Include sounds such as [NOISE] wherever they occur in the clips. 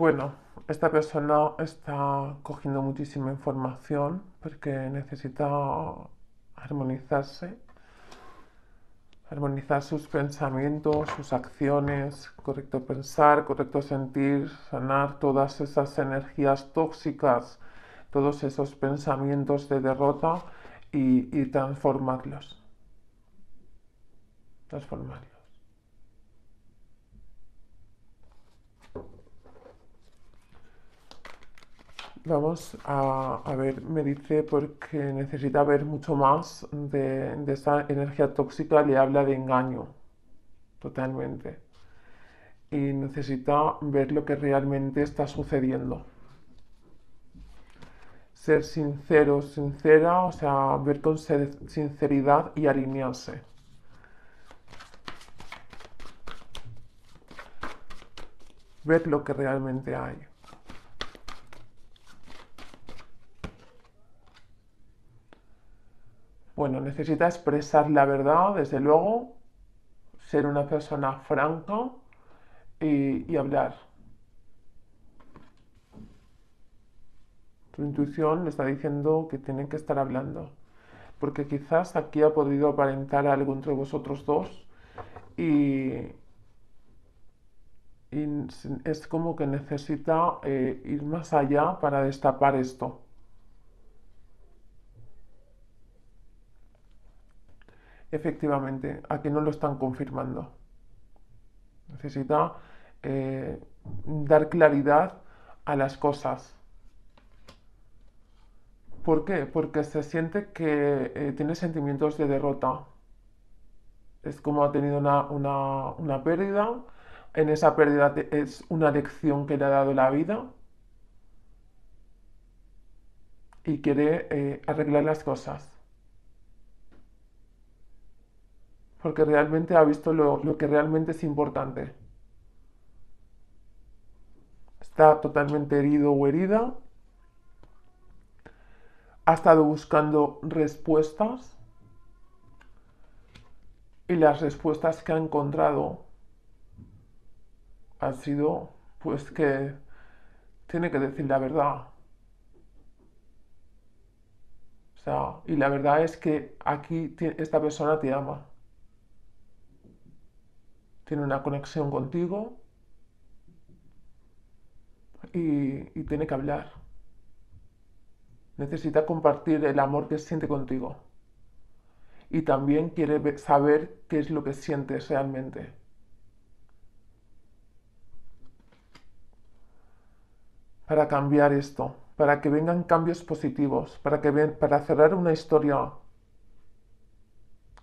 Bueno, esta persona está cogiendo muchísima información porque necesita armonizarse, armonizar sus pensamientos, sus acciones, correcto pensar, correcto sentir, sanar todas esas energías tóxicas, todos esos pensamientos de derrota y, transformarlos. Transformarlos. Vamos a, ver, me dice porque necesita ver mucho más de, de esa energía tóxica, le habla de engaño, totalmente. Y necesita ver lo que realmente está sucediendo. Ser sincero, sincera, o sea, ver con sinceridad y alinearse. Ver lo que realmente hay. Bueno, necesita expresar la verdad, desde luego, ser una persona franca y, hablar. Tu intuición le está diciendo que tienen que estar hablando, porque quizás aquí ha podido aparentar algo entre vosotros dos y, es como que necesita eh, ir más allá para destapar esto. efectivamente a que no lo están confirmando. Necesita eh, dar claridad a las cosas. ¿Por qué? Porque se siente que eh, tiene sentimientos de derrota. Es como ha tenido una, pérdida. En esa pérdida es una lección que le ha dado la vida. Y quiere eh, arreglar las cosas. porque realmente ha visto lo, que realmente es importante. Está totalmente herido o herida. Ha estado buscando respuestas. Y las respuestas que ha encontrado han sido pues que tiene que decir la verdad. O sea, y la verdad es que aquí esta persona te ama tiene una conexión contigo y, tiene que hablar. Necesita compartir el amor que siente contigo. Y también quiere saber qué es lo que sientes realmente. Para cambiar esto, para que vengan cambios positivos, para, que para cerrar una historia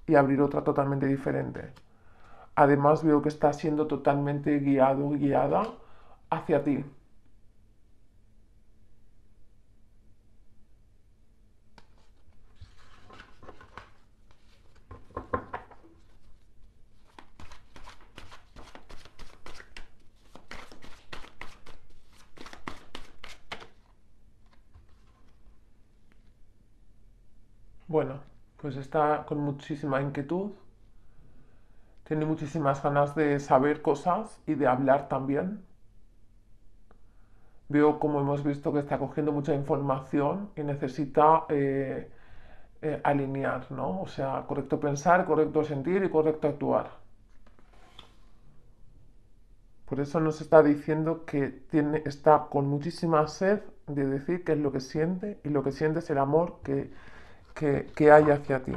y abrir otra totalmente diferente. Además veo que está siendo totalmente guiado, guiada hacia ti. Bueno, pues está con muchísima inquietud tiene muchísimas ganas de saber cosas y de hablar también. Veo como hemos visto que está cogiendo mucha información y necesita eh, eh, alinear, ¿no? O sea, correcto pensar, correcto sentir y correcto actuar. Por eso nos está diciendo que tiene, está con muchísima sed de decir qué es lo que siente y lo que siente es el amor que hay hacia ti.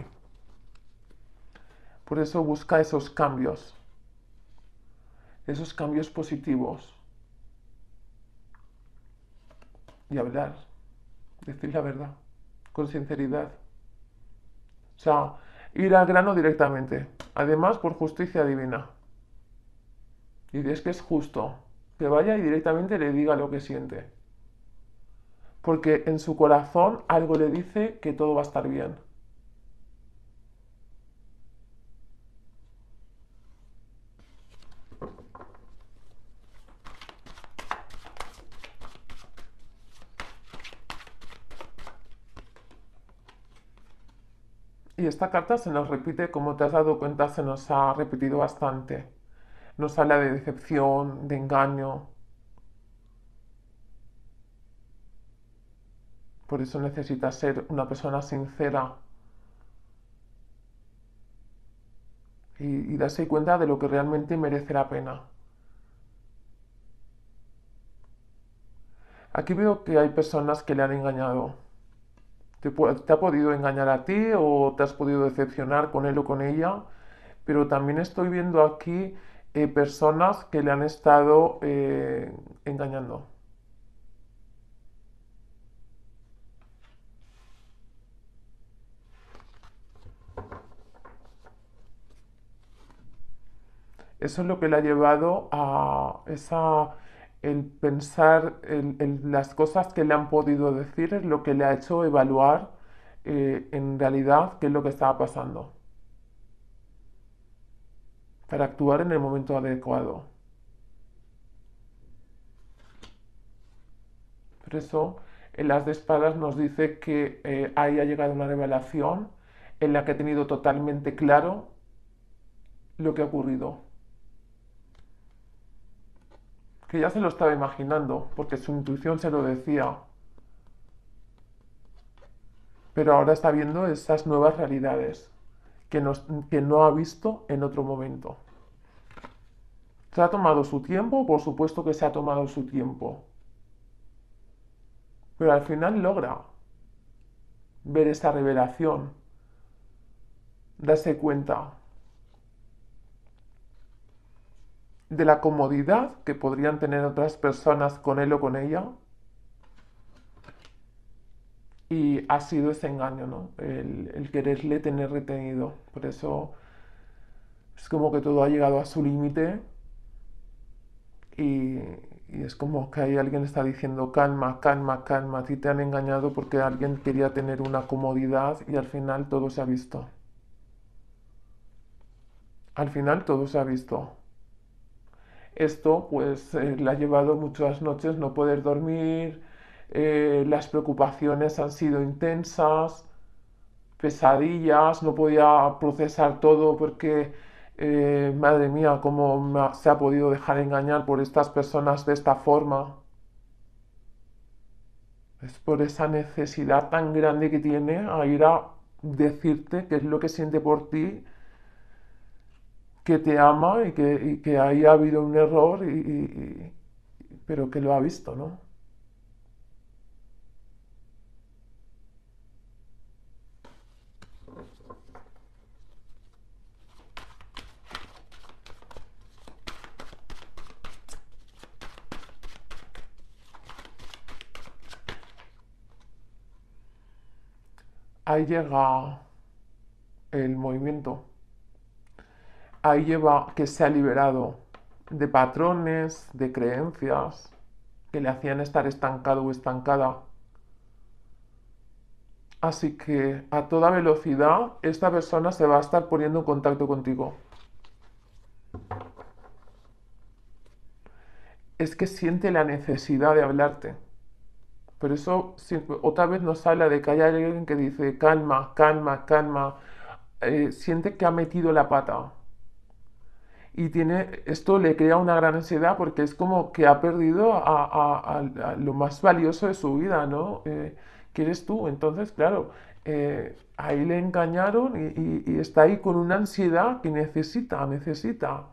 Por eso busca esos cambios, esos cambios positivos. Y hablar, decir la verdad, con sinceridad. O sea, ir al grano directamente. Además, por justicia divina. Y es que es justo que vaya y directamente le diga lo que siente. Porque en su corazón algo le dice que todo va a estar bien. Y esta carta se nos repite, como te has dado cuenta, se nos ha repetido bastante. Nos habla de decepción, de engaño. Por eso necesitas ser una persona sincera y, y darse cuenta de lo que realmente merece la pena. Aquí veo que hay personas que le han engañado. Te, ha podido engañar a ti o te has podido decepcionar con él o con ella, pero también estoy viendo aquí eh, personas que le han estado eh, engañando. Eso es lo que le ha llevado a esa el pensar en, las cosas que le han podido decir es lo que le ha hecho evaluar eh, en realidad qué es lo que estaba pasando. Para actuar en el momento adecuado. Por eso, en las de espadas nos dice que eh, ahí ha llegado una revelación en la que ha tenido totalmente claro lo que ha ocurrido que ya se lo estaba imaginando, porque su intuición se lo decía. Pero ahora está viendo esas nuevas realidades que, no ha visto en otro momento. ¿Se ha tomado su tiempo? Por supuesto que se ha tomado su tiempo. Pero al final logra ver esa revelación, darse cuenta de la comodidad que podrían tener otras personas con él o con ella. Y ha sido ese engaño, ¿no? El, quererle tener retenido. Por eso es como que todo ha llegado a su límite. Y, y, es como que ahí alguien está diciendo, calma, calma, calma, a ti te han engañado porque alguien quería tener una comodidad y al final todo se ha visto. Al final todo se ha visto. Esto pues eh, le ha llevado muchas noches no poder dormir, eh, las preocupaciones han sido intensas, pesadillas, no podía procesar todo porque, eh, madre mía, cómo se ha podido dejar engañar por estas personas de esta forma. Es por esa necesidad tan grande que tiene a ir a decirte qué es lo que siente por ti que te ama y que, ahí ha habido un error, y, pero que lo ha visto, ¿no? Ahí llega el movimiento ahí lleva que se ha liberado de patrones, de creencias que le hacían estar estancado o estancada. Así que a toda velocidad esta persona se va a estar poniendo en contacto contigo. Es que siente la necesidad de hablarte. Pero eso otra vez nos habla de que hay alguien que dice calma, calma, calma. Eh, siente que ha metido la pata y tiene, esto le crea una gran ansiedad porque es como que ha perdido a, lo más valioso de su vida, ¿no? Eh, que tú. Entonces, claro, eh, ahí le engañaron y, está ahí con una ansiedad que necesita, necesita.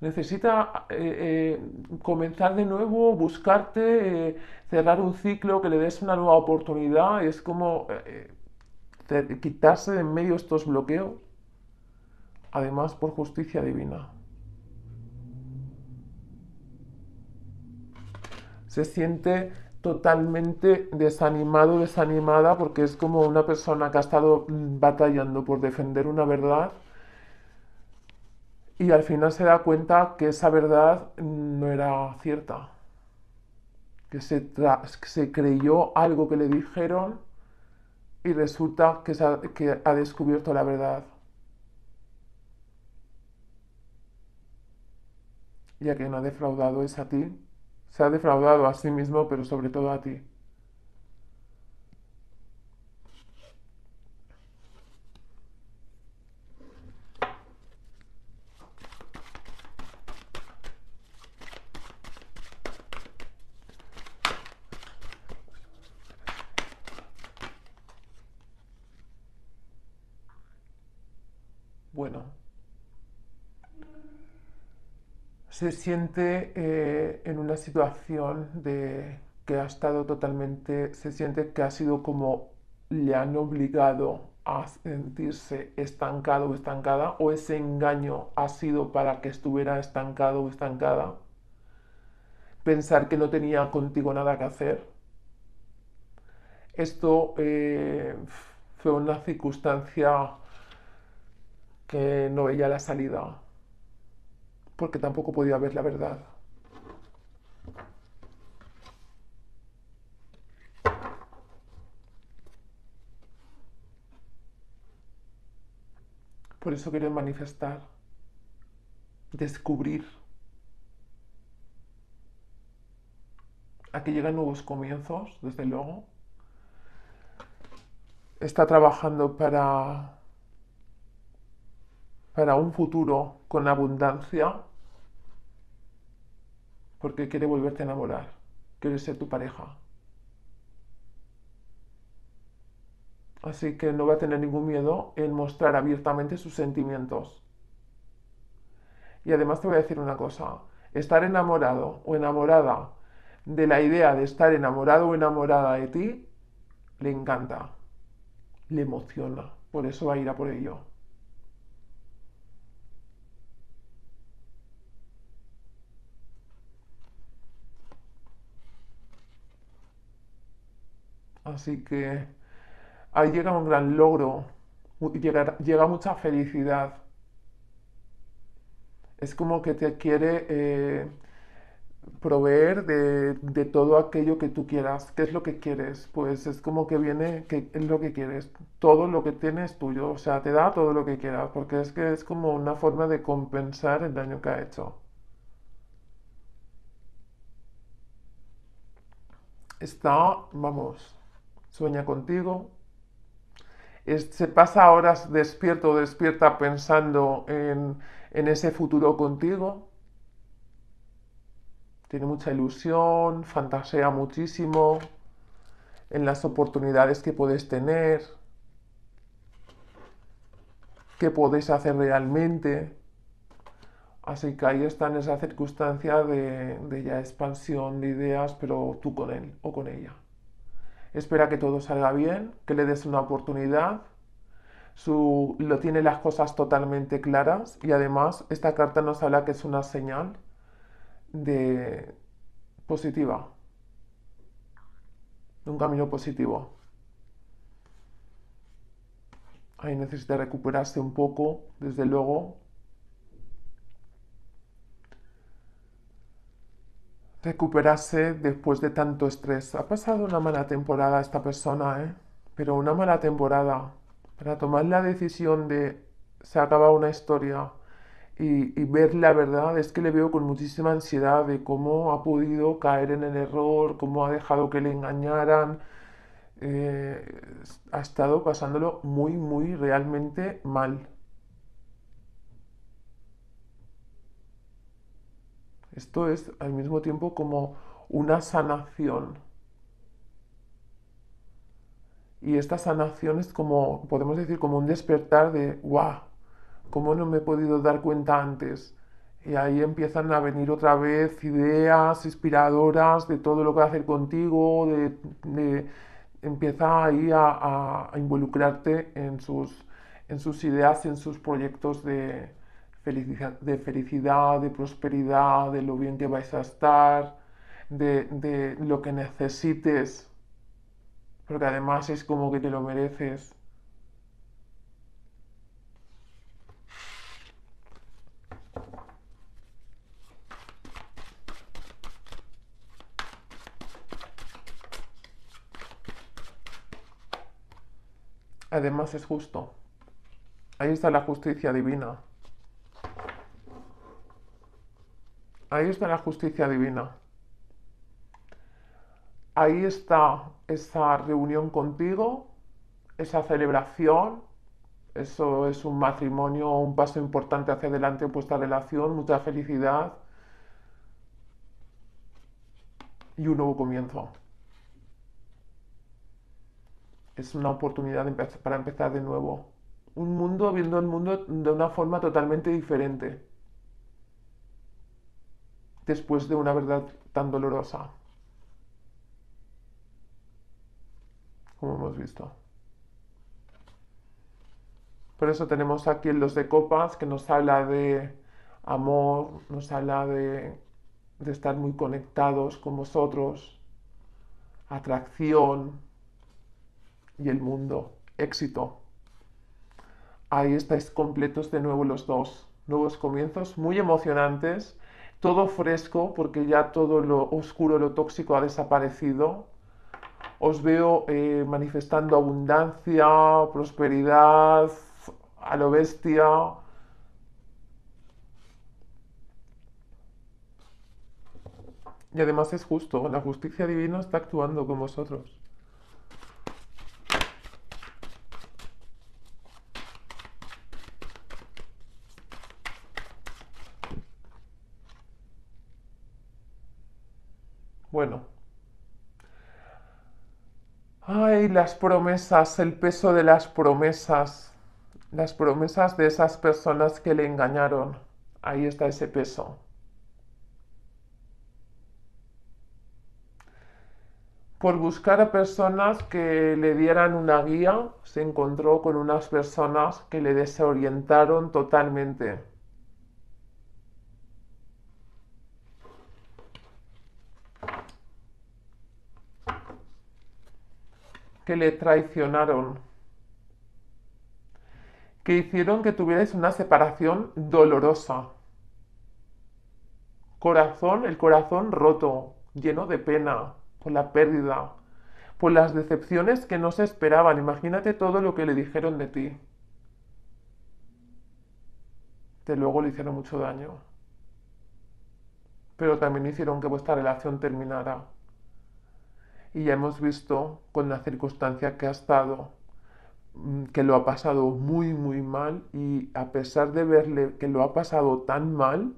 Necesita eh, eh, comenzar de nuevo, buscarte, cerrar un ciclo, que le des una nueva oportunidad. Es como quitarse de en medio estos bloqueos, además por justicia divina. se siente totalmente desanimado, desanimada, porque es como una persona que ha estado batallando por defender una verdad y al final se da cuenta que esa verdad no era cierta, que se, creyó algo que le dijeron y resulta que, ha, descubierto la verdad. ya que no ha defraudado es a ti se ha defraudado a sí mismo, pero sobre todo a ti. Bueno. se siente eh, en una situación de que ha estado totalmente, se siente que ha sido como le han obligado a sentirse estancado o estancada o ese engaño ha sido para que estuviera estancado o estancada. Pensar que no tenía contigo nada que hacer. Esto eh, fue una circunstancia que no veía la salida porque tampoco podía ver la verdad. Por eso quiero manifestar, descubrir, aquí que llegan nuevos comienzos, desde luego. Está trabajando para, para un futuro con abundancia, porque quiere volverte a enamorar, quiere ser tu pareja. Así que no va a tener ningún miedo en mostrar abiertamente sus sentimientos. Y además te voy a decir una cosa, estar enamorado o enamorada de la idea de estar enamorado o enamorada de ti, le encanta, le emociona, por eso va a ir a por ello. Así que ahí llega un gran logro, llega, llega mucha felicidad. Es como que te quiere eh, proveer de, de, todo aquello que tú quieras. ¿Qué es lo que quieres? Pues es como que viene, que es lo que quieres. Todo lo que tienes tuyo. O sea, te da todo lo que quieras. Porque es que es como una forma de compensar el daño que ha hecho. Está, vamos, sueña contigo. se pasa horas despierto o despierta pensando en, ese futuro contigo. Tiene mucha ilusión, fantasea muchísimo en las oportunidades que puedes tener, qué podéis hacer realmente. Así que ahí está en esa circunstancia de, de ya expansión de ideas, pero tú con él o con ella espera que todo salga bien, que le des una oportunidad. Su, lo tiene las cosas totalmente claras y además esta carta nos habla que es una señal de positiva, de un camino positivo. Ahí necesita recuperarse un poco, desde luego, recuperarse después de tanto estrés. Ha pasado una mala temporada esta persona, ¿eh? Pero una mala temporada. Para tomar la decisión de se acaba una historia y, ver la verdad es que le veo con muchísima ansiedad de cómo ha podido caer en el error, cómo ha dejado que le engañaran. Eh, ha estado pasándolo muy, muy realmente mal. Esto es al mismo tiempo como una sanación. Y esta sanación es como, podemos decir, como un despertar de, ¡guau! ¿Cómo no me he podido dar cuenta antes? Y ahí empiezan a venir otra vez ideas inspiradoras de todo lo que hacer contigo, de, empieza ahí a, a, involucrarte en sus, en sus ideas, en sus proyectos de, felicidad, de felicidad, de prosperidad, de lo bien que vais a estar, de, de lo que necesites, porque además es como que te lo mereces. Además es justo. Ahí está la justicia divina. Ahí está la justicia divina. Ahí está esa reunión contigo, esa celebración. Eso es un matrimonio, un paso importante hacia adelante en relación, mucha felicidad y un nuevo comienzo. Es una oportunidad para empezar de nuevo. Un mundo, viendo el mundo de una forma totalmente diferente después de una verdad tan dolorosa como hemos visto. Por eso tenemos aquí el dos de copas que nos habla de amor, nos habla de estar muy conectados con vosotros, atracción y el mundo, éxito. Ahí estáis completos de nuevo los dos. Nuevos comienzos muy emocionantes todo fresco, porque ya todo lo oscuro, lo tóxico ha desaparecido. Os veo eh, manifestando abundancia, prosperidad, a lo bestia. Y además es justo, la justicia divina está actuando con vosotros. las promesas, el peso de las promesas, las promesas de esas personas que le engañaron. Ahí está ese peso. Por buscar a personas que le dieran una guía, se encontró con unas personas que le desorientaron totalmente. que le traicionaron, que hicieron que tuvierais una separación dolorosa. Corazón, el corazón roto, lleno de pena por la pérdida, por las decepciones que no se esperaban. Imagínate todo lo que le dijeron de ti. de luego le hicieron mucho daño. Pero también hicieron que vuestra relación terminara y ya hemos visto con la circunstancia que ha estado, mm, que lo ha pasado muy, muy mal y a pesar de verle que lo ha pasado tan mal,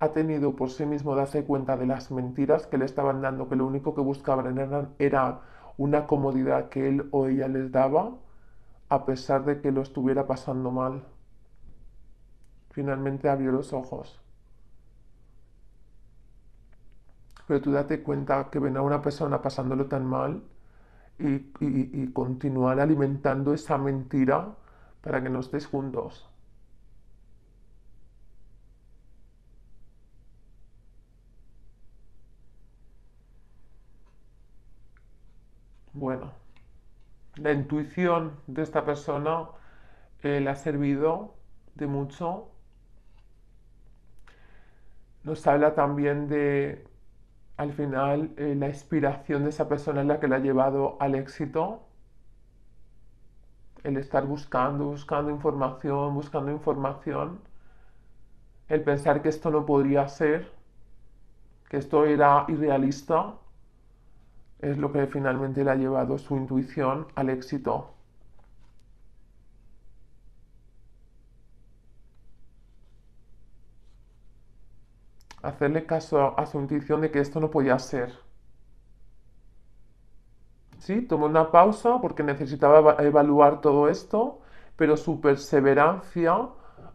ha tenido por sí mismo darse cuenta de las mentiras que le estaban dando, que lo único que buscaban era, era una comodidad que él o ella les daba, a pesar de que lo estuviera pasando mal. Finalmente abrió los ojos. pero tú date cuenta que ven a una persona pasándolo tan mal y, continuar alimentando esa mentira para que no estés juntos. Bueno, la intuición de esta persona eh, le ha servido de mucho. Nos habla también de al final eh, la inspiración de esa persona es la que la ha llevado al éxito. El estar buscando, buscando información, buscando información. El pensar que esto no podría ser, que esto era irrealista, es lo que finalmente le ha llevado su intuición al éxito. hacerle caso a su intuición de que esto no podía ser. Sí, tomó una pausa porque necesitaba evaluar todo esto, pero su perseverancia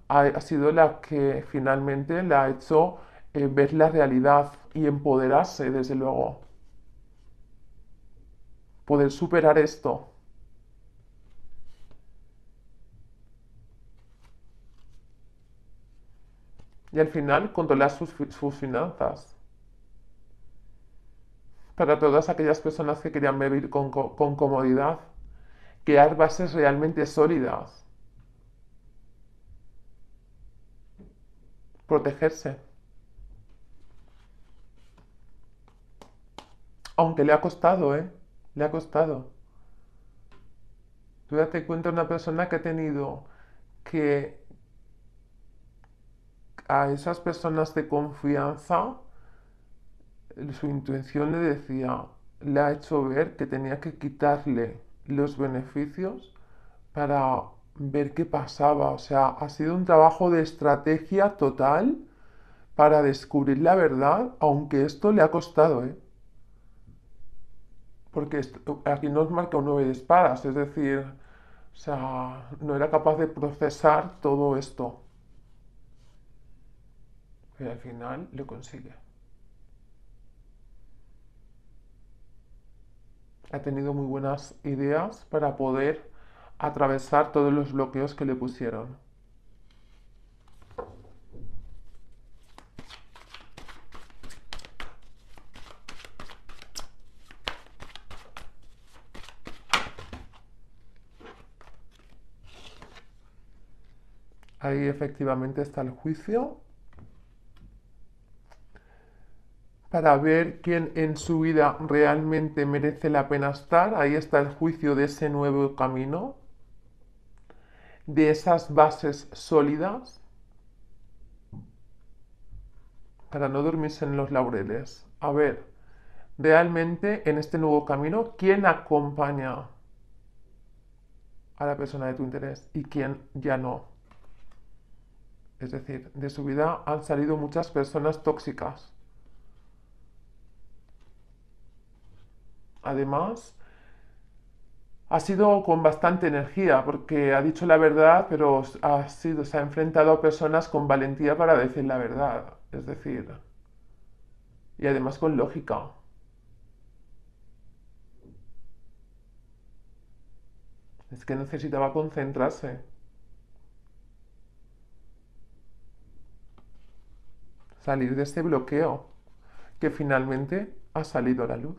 ha, sido la que finalmente la ha hecho eh, ver la realidad y empoderarse, desde luego. Poder superar esto. y al final ah. controlar sus, finanzas. Para todas aquellas personas que querían vivir con, con comodidad, crear bases realmente sólidas. Protegerse. Aunque le ha costado, ¿eh? Le ha costado. Tú date cuenta una persona que ha tenido que a esas personas de confianza, su intuición le decía, le ha hecho ver que tenía que quitarle los beneficios para ver qué pasaba. O sea, ha sido un trabajo de estrategia total para descubrir la verdad, aunque esto le ha costado, ¿eh? Porque aquí nos marca un nueve de espadas, es decir, no era capaz de procesar todo esto al final lo consigue. Ha tenido muy buenas ideas para poder atravesar todos los bloqueos que le pusieron. Ahí efectivamente está el juicio para ver quién en su vida realmente merece la pena estar. Ahí está el juicio de ese nuevo camino, de esas bases sólidas, para no dormirse en los laureles. A ver, realmente en este nuevo camino, ¿quién acompaña a la persona de tu interés y quién ya no? Es decir, de su vida han salido muchas personas tóxicas además, ha sido con bastante energía porque ha dicho la verdad, pero ha sido, se ha enfrentado a personas con valentía para decir la verdad, es decir, y además con lógica. Es que necesitaba concentrarse. Salir de este bloqueo que finalmente ha salido a la luz.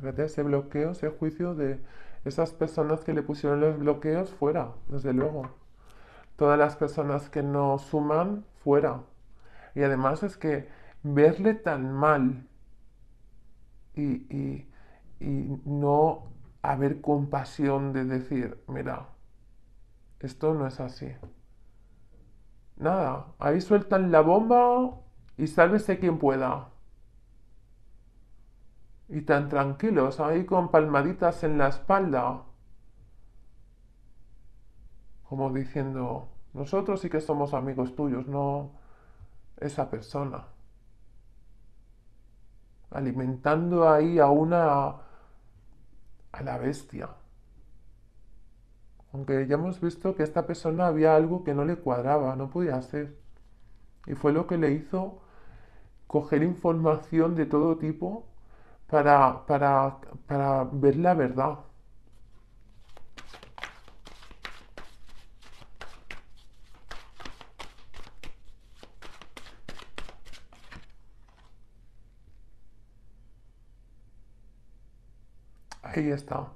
de ese bloqueo, ese juicio de esas personas que le pusieron los bloqueos fuera, desde luego. Todas las personas que no suman fuera. Y además es que verle tan mal y, y no haber compasión de decir, mira, esto no es así. Nada, ahí sueltan la bomba y sálvese quien pueda y tan tranquilos ahí con palmaditas en la espalda, como diciendo, nosotros sí que somos amigos tuyos, no esa persona. Alimentando ahí a una, a la bestia. Aunque ya hemos visto que esta persona había algo que no le cuadraba, no podía hacer. Y fue lo que le hizo coger información de todo tipo para, para, para ver la verdad. Ahí está.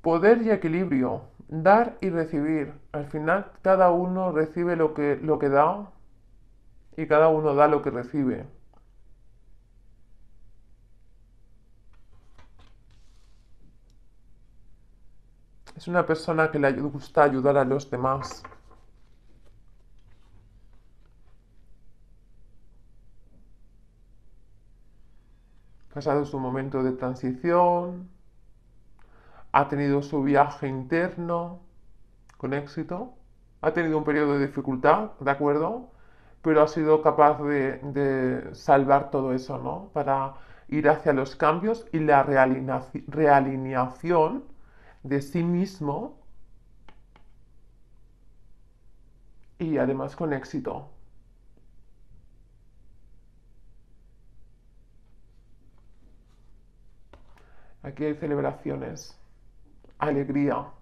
Poder y equilibrio. Dar y recibir. Al final cada uno recibe lo que, lo que da y cada uno da lo que recibe. Es una persona que le gusta ayudar a los demás. Pasado su momento de transición, ha tenido su viaje interno con éxito, ha tenido un periodo de dificultad, ¿de acuerdo? Pero ha sido capaz de, de salvar todo eso, ¿no? Para ir hacia los cambios y la realineación de sí mismo y además con éxito. Aquí hay celebraciones, alegría.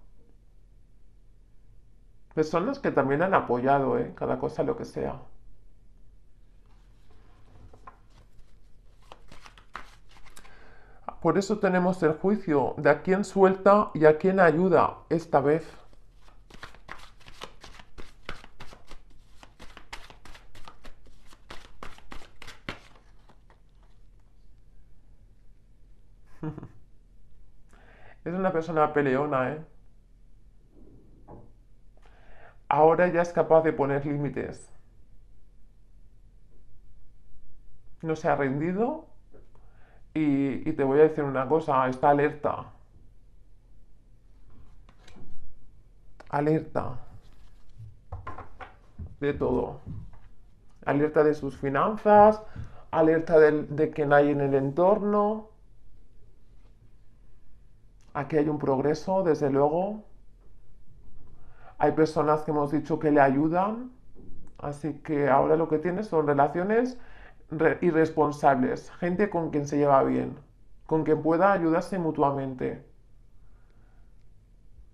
Personas que también han apoyado, ¿eh? cada cosa lo que sea. Por eso tenemos el juicio de a quién suelta y a quién ayuda esta vez. [LAUGHS] es una persona peleona, ¿eh? Ahora ya es capaz de poner límites. No se ha rendido y, te voy a decir una cosa, está alerta. Alerta de todo. Alerta de sus finanzas, alerta de, de que hay en el entorno. Aquí hay un progreso, desde luego. Hay personas que hemos dicho que le ayudan. Así que ahora lo que tiene son relaciones irresponsables, gente con quien se lleva bien, con quien pueda ayudarse mutuamente.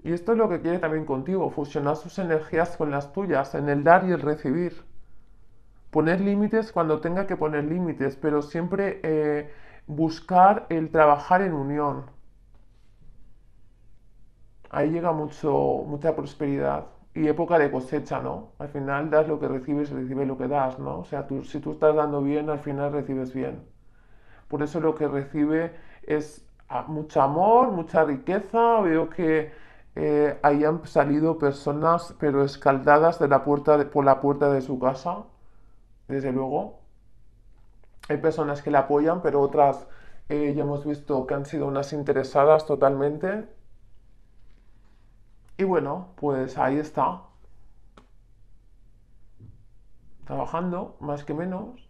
Y esto es lo que quiere también contigo, fusionar sus energías con las tuyas, en el dar y el recibir. Poner límites cuando tenga que poner límites, pero siempre eh, buscar el trabajar en unión. Ahí llega mucho, mucha prosperidad y época de cosecha, ¿no? Al final das lo que recibes recibe recibes lo que das, ¿no? O sea, tú, si tú estás dando bien, al final recibes bien. Por eso lo que recibe es ah, mucho amor, mucha riqueza. Veo que eh, hayan salido personas, pero escaldadas de la puerta de, por la puerta de su casa, desde luego. Hay personas que la apoyan, pero otras eh, ya hemos visto que han sido unas interesadas totalmente y bueno, pues ahí está. Trabajando, más que menos.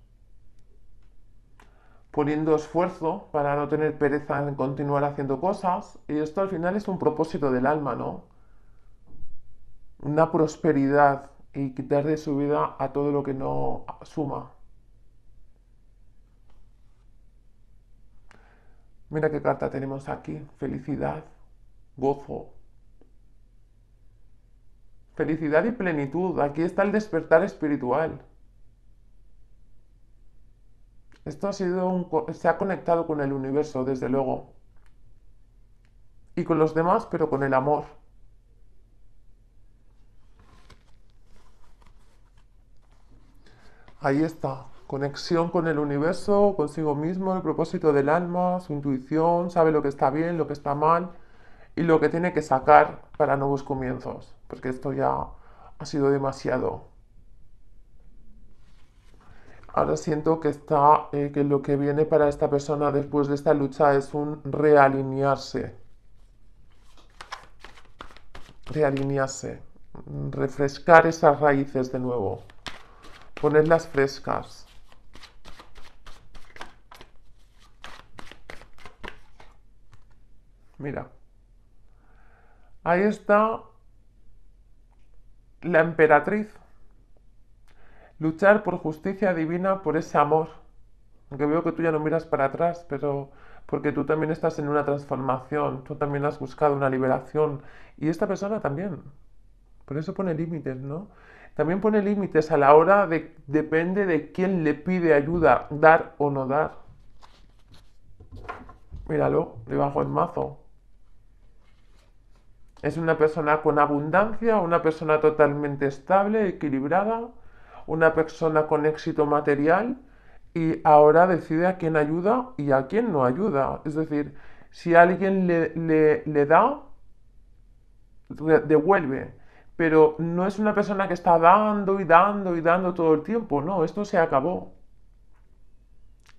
Poniendo esfuerzo para no tener pereza en continuar haciendo cosas. Y esto al final es un propósito del alma, ¿no? Una prosperidad y quitar de su vida a todo lo que no suma. Mira qué carta tenemos aquí. Felicidad, gozo, felicidad y plenitud. Aquí está el despertar espiritual. Esto ha sido se ha conectado con el universo, desde luego. Y con los demás, pero con el amor. Ahí está. Conexión con el universo, consigo mismo, el propósito del alma, su intuición, sabe lo que está bien, lo que está mal y lo que tiene que sacar para nuevos comienzos, porque esto ya ha sido demasiado. Ahora siento que, está, eh, que lo que viene para esta persona después de esta lucha es un realinearse. Realinearse. Refrescar esas raíces de nuevo. Ponerlas frescas. Mira. Ahí está la emperatriz. Luchar por justicia divina, por ese amor. Aunque veo que tú ya no miras para atrás, pero porque tú también estás en una transformación, tú también has buscado una liberación y esta persona también. Por eso pone límites, ¿no? También pone límites a la hora de, depende de quién le pide ayuda, dar o no dar. Míralo, debajo del mazo. Es una persona con abundancia, una persona totalmente estable, equilibrada, una persona con éxito material y ahora decide a quién ayuda y a quién no ayuda. Es decir, si alguien le, le, le da, devuelve. Pero no es una persona que está dando y dando y dando todo el tiempo, no, esto se acabó.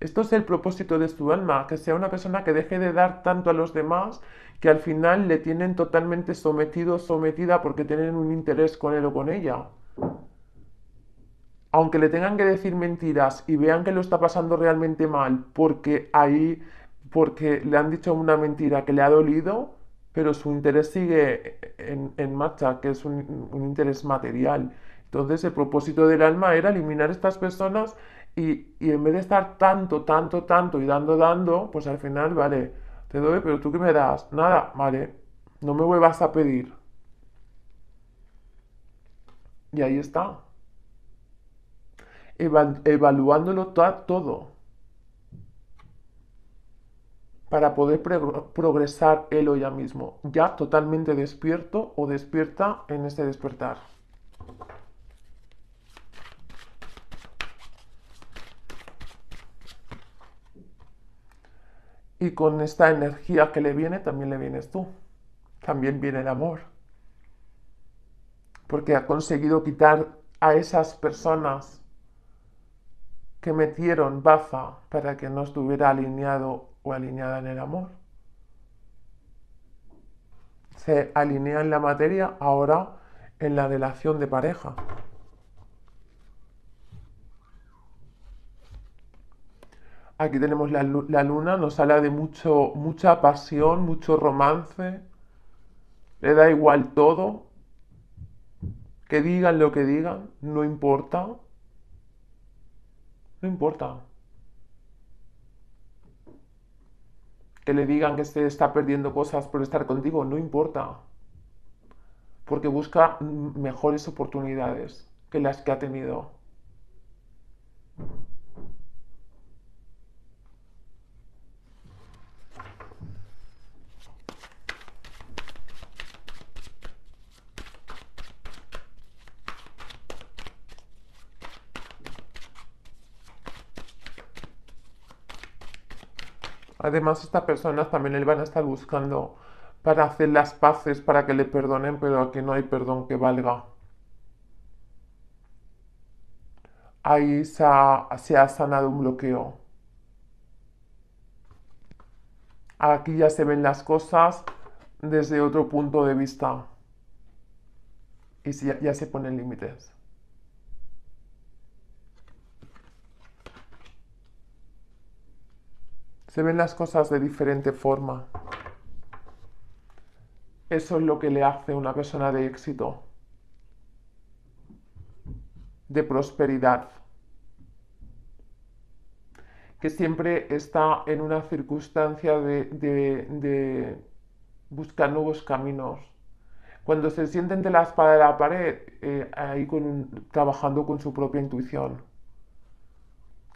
Esto es el propósito de su alma, que sea una persona que deje de dar tanto a los demás que al final le tienen totalmente sometido sometida porque tienen un interés con él o con ella. Aunque le tengan que decir mentiras y vean que lo está pasando realmente mal porque ahí porque le han dicho una mentira que le ha dolido, pero su interés sigue en, marcha, que es un, un interés material. Entonces el propósito del alma era eliminar estas personas y, en vez de estar tanto, tanto, tanto y dando, dando, pues al final, vale, te doy, pero tú qué me das? Nada, vale, no me vuelvas a pedir. Y ahí está. evaluándolo todo. Para poder progresar él o ella mismo, ya totalmente despierto o despierta en ese despertar. Y con esta energía que le viene, también le vienes tú. También viene el amor. Porque ha conseguido quitar a esas personas que metieron baza para que no estuviera alineado o alineada en el amor. Se alinea en la materia, ahora en la relación de pareja. Aquí tenemos la, luna, nos habla de mucho, mucha pasión, mucho romance. Le da igual todo. Que digan lo que digan, no importa. No importa. Que le digan que se está perdiendo cosas por estar contigo, no importa. Porque busca mejores oportunidades que las que ha tenido. Además, estas personas también le van a estar buscando para hacer las paces, para que le perdonen, pero aquí no hay perdón que valga. Ahí se ha, sanado un bloqueo. Aquí ya se ven las cosas desde otro punto de vista. Y ya se ponen límites. se ven las cosas de diferente forma. Eso es lo que le hace una persona de éxito, de prosperidad, que siempre está en una circunstancia de, buscar nuevos caminos. Cuando se sienten de la espada de la pared, eh, ahí trabajando con su propia intuición.